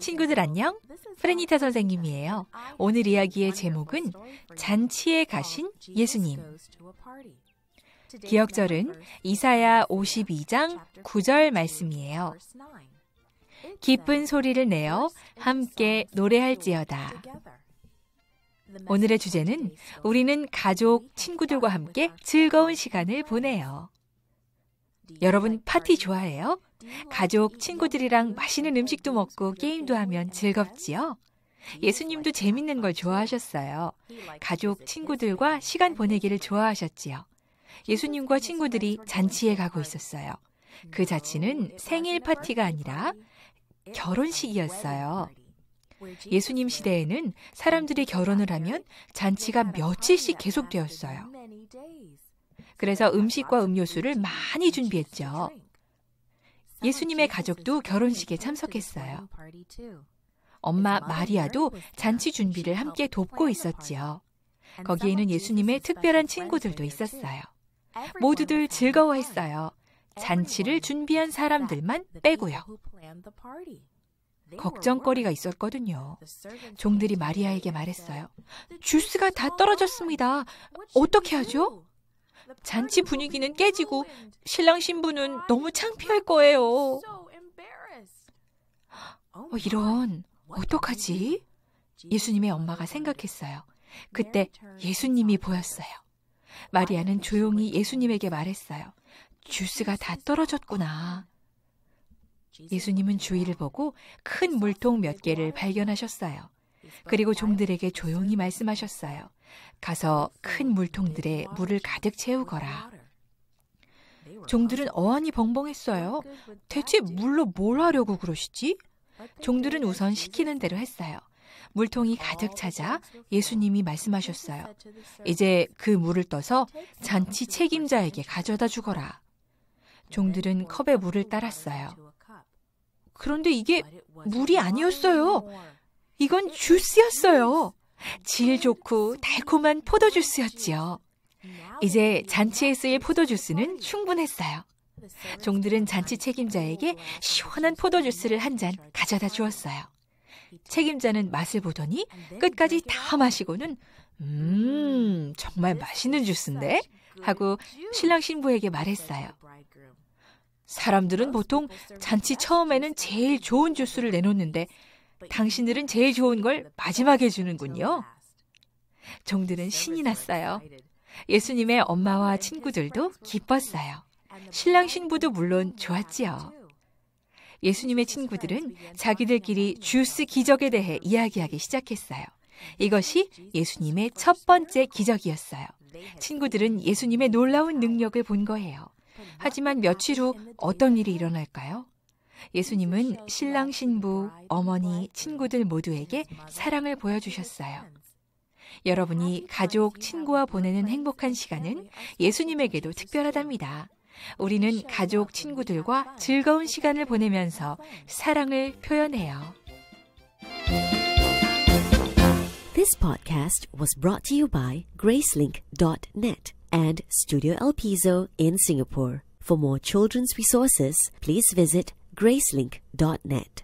친구들 안녕. 프레니타 선생님이에요. 오늘 이야기의 제목은 잔치에 가신 예수님. 기억절은 이사야 52장 9절 말씀이에요. 기쁜 소리를 내어 함께 노래할지어다. 오늘의 주제는 우리는 가족, 친구들과 함께 즐거운 시간을 보내요. 여러분 파티 좋아해요? 가족, 친구들이랑 맛있는 음식도 먹고 게임도 하면 즐겁지요? 예수님도 재밌는 걸 좋아하셨어요. 가족, 친구들과 시간 보내기를 좋아하셨지요. 예수님과 친구들이 잔치에 가고 있었어요. 그 자체는 생일 파티가 아니라 결혼식이었어요. 예수님 시대에는 사람들이 결혼을 하면 잔치가 며칠씩 계속되었어요. 그래서 음식과 음료수를 많이 준비했죠. 예수님의 가족도 결혼식에 참석했어요. 엄마 마리아도 잔치 준비를 함께 돕고 있었지요. 거기에는 예수님의 특별한 친구들도 있었어요. 모두들 즐거워했어요. 잔치를 준비한 사람들만 빼고요. 걱정거리가 있었거든요. 종들이 마리아에게 말했어요. 주스가 다 떨어졌습니다. 어떻게 하죠? 잔치 분위기는 깨지고 신랑 신부는 너무 창피할 거예요. 어, 이런, 어떡하지? 예수님의 엄마가 생각했어요. 그때 예수님이 보였어요. 마리아는 조용히 예수님에게 말했어요. 주스가 다 떨어졌구나. 예수님은 주위를 보고 큰 물통 몇 개를 발견하셨어요. 그리고 종들에게 조용히 말씀하셨어요. 가서 큰 물통들에 물을 가득 채우거라. 종들은 어안이 벙벙했어요. 대체 물로 뭘 하려고 그러시지? 종들은 우선 시키는 대로 했어요. 물통이 가득 차자 예수님이 말씀하셨어요. 이제 그 물을 떠서 잔치 책임자에게 가져다 주거라. 종들은 컵에 물을 따랐어요. 그런데 이게 물이 아니었어요. 이건 주스였어요. 질 좋고 달콤한 포도주스였지요. 이제 잔치에 쓰일 포도주스는 충분했어요. 종들은 잔치 책임자에게 시원한 포도주스를 한 잔 가져다 주었어요. 책임자는 맛을 보더니 끝까지 다 마시고는 음, 정말 맛있는 주스인데? 하고 신랑 신부에게 말했어요. 사람들은 보통 잔치 처음에는 제일 좋은 주스를 내놓는데 당신들은 제일 좋은 걸 마지막에 주는군요. 종들은 신이 났어요. 예수님의 엄마와 친구들도 기뻤어요. 신랑 신부도 물론 좋았지요. 예수님의 친구들은 자기들끼리 주스 기적에 대해 이야기하기 시작했어요. 이것이 예수님의 첫 번째 기적이었어요. 친구들은 예수님의 놀라운 능력을 본 거예요. 하지만 며칠 후 어떤 일이 일어날까요? 예수님은 신랑 신부, 어머니, 친구들 모두에게 사랑을 보여주셨어요. 여러분이 가족, 친구와 보내는 행복한 시간은 예수님에게도 특별하답니다. 우리는 가족, 친구들과 즐거운 시간을 보내면서 사랑을 표현해요. This podcast was brought to you by gracelink.net and Studio El Piso in Singapore. For more children's resources, please visit gracelink.net.